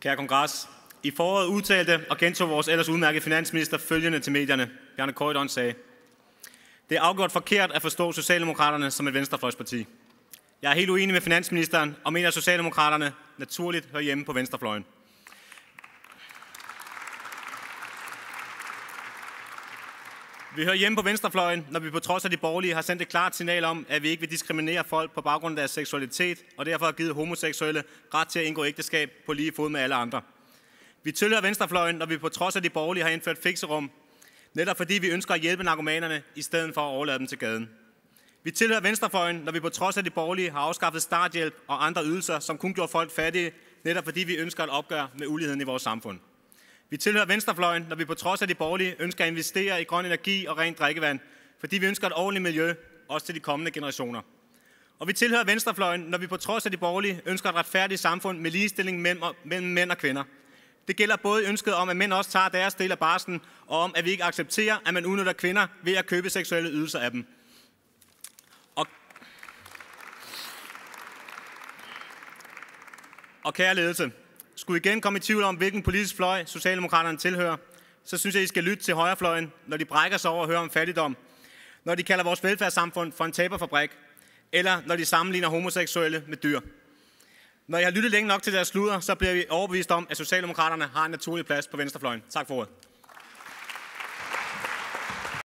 Kære kongres, i foråret udtalte og gentog vores ellers udmærkede finansminister følgende til medierne. Bjarne Køjdon sagde, det er afgjort forkert at forstå Socialdemokraterne som et venstrefløjsparti. Jeg er helt uenig med finansministeren og mener, at Socialdemokraterne naturligt hører hjemme på venstrefløjen. Vi hører hjemme på venstrefløjen, når vi på trods af de borgerlige har sendt et klart signal om, at vi ikke vil diskriminere folk på baggrund af deres seksualitet, og derfor har givet homoseksuelle ret til at indgå ægteskab på lige fod med alle andre. Vi tilhører venstrefløjen, når vi på trods af de borgerlige har indført fikserum, netop fordi vi ønsker at hjælpe narkomanerne, i stedet for at overlade dem til gaden. Vi tilhører venstrefløjen, når vi på trods af de borgerlige har afskaffet starthjælp og andre ydelser, som kun gjorde folk fattige, netop fordi vi ønsker et opgør med uligheden i vores samfund. Vi tilhører venstrefløjen, når vi på trods af de borgerlige ønsker at investere i grøn energi og rent drikkevand, fordi vi ønsker et ordentligt miljø, også til de kommende generationer. Og vi tilhører venstrefløjen, når vi på trods af de borgerlige ønsker et retfærdigt samfund med ligestilling mellem mænd og kvinder. Det gælder både ønsket om, at mænd også tager deres del af barsen, og om, at vi ikke accepterer, at man udnytter kvinder ved at købe seksuelle ydelser af dem. Og, og kære ledelse, skulle igen komme i tvivl om, hvilken politisk fløj Socialdemokraterne tilhører, så synes jeg, I skal lytte til højrefløjen, når de brækker sig over at høre om fattigdom, når de kalder vores velfærdssamfund for en taberfabrik, eller når de sammenligner homoseksuelle med dyr. Når jeg har lyttet længe nok til deres sluder, så bliver vi overbevist om, at Socialdemokraterne har en naturlig plads på venstrefløjen. Tak for ordet.